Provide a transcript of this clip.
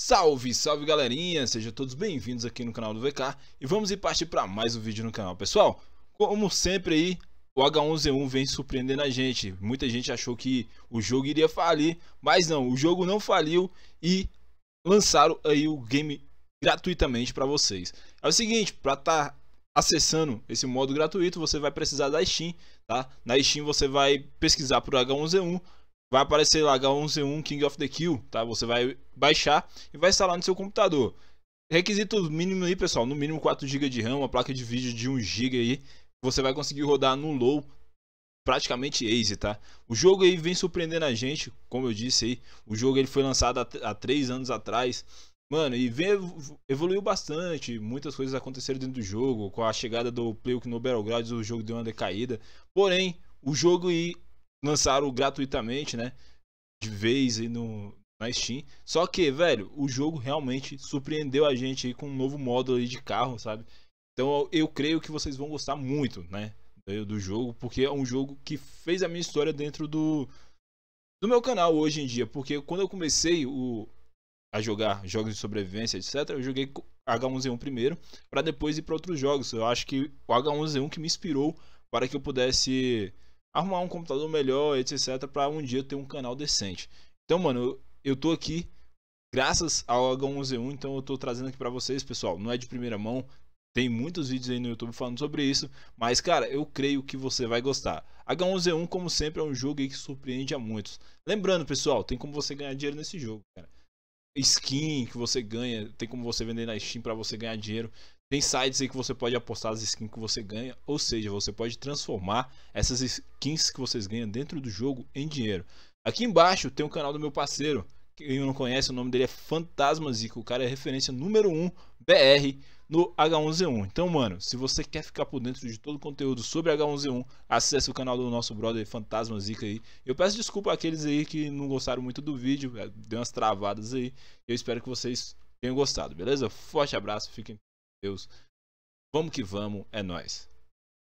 Salve, salve galerinha, sejam todos bem-vindos aqui no canal do VK e vamos partir para mais um vídeo no canal. Pessoal, como sempre aí, o H1Z1 vem surpreendendo a gente. Muita gente achou que o jogo iria falir, mas não, o jogo não faliu e lançaram aí o game gratuitamente para vocês. É o seguinte, para estar tá acessando esse modo gratuito, você vai precisar da Steam, tá? Na Steam você vai pesquisar por H1Z1, vai aparecer lá H1Z1 King of the Kill, tá? Você vai baixar e vai instalar no seu computador. Requisito mínimo aí, pessoal, no mínimo 4 GB de RAM, uma placa de vídeo de 1 GB aí, você vai conseguir rodar no low praticamente easy, tá? O jogo aí vem surpreendendo a gente, como eu disse aí, o jogo ele foi lançado há 3 anos atrás. Mano, e vem, evoluiu bastante, muitas coisas aconteceram dentro do jogo, com a chegada do Playoff no Battlegrounds o jogo deu uma decaída. Porém, o jogo lançaram gratuitamente, né? De vez aí no, na Steam. Só que, velho, o jogo realmente surpreendeu a gente aí com um novo modo aí de carro, sabe? Então eu, eu creio que vocês vão gostar muito, né? Do jogo, porque é um jogo que fez a minha história dentro do, do meu canal hoje em dia. Porque quando eu comecei o, a jogar jogos de sobrevivência, etc., eu joguei H1Z1 primeiro, para depois ir para outros jogos. Eu acho que o H1Z1 que me inspirou para que eu pudesse arrumar um computador melhor, etc, para um dia ter um canal decente. Então, mano, eu, estou tô aqui graças ao H1Z1, então eu tô trazendo aqui para vocês, pessoal, não é de primeira mão, tem muitos vídeos aí no YouTube falando sobre isso, mas cara, eu creio que você vai gostar. H1Z1, como sempre, é um jogo que surpreende a muitos. Lembrando, pessoal, tem como você ganhar dinheiro nesse jogo, cara. Skin que você ganha, tem como você vender na Steam para você ganhar dinheiro. Tem sites aí que você pode apostar as skins que você ganha, ou seja, você pode transformar essas skins que vocês ganham dentro do jogo em dinheiro. Aqui embaixo tem o canal do meu parceiro, quem não conhece, o nome dele é Fantasma Zico, o cara é referência número 1 BR no H1Z1. Então, mano, se você quer ficar por dentro de todo o conteúdo sobre H1Z1, acesse o canal do nosso brother Fantasma Zica aí. Eu peço desculpa àqueles aí que não gostaram muito do vídeo, é, deu umas travadas aí. Eu espero que vocês tenham gostado, beleza? Forte abraço, fiquem Deus. Vamos que vamos, é nós.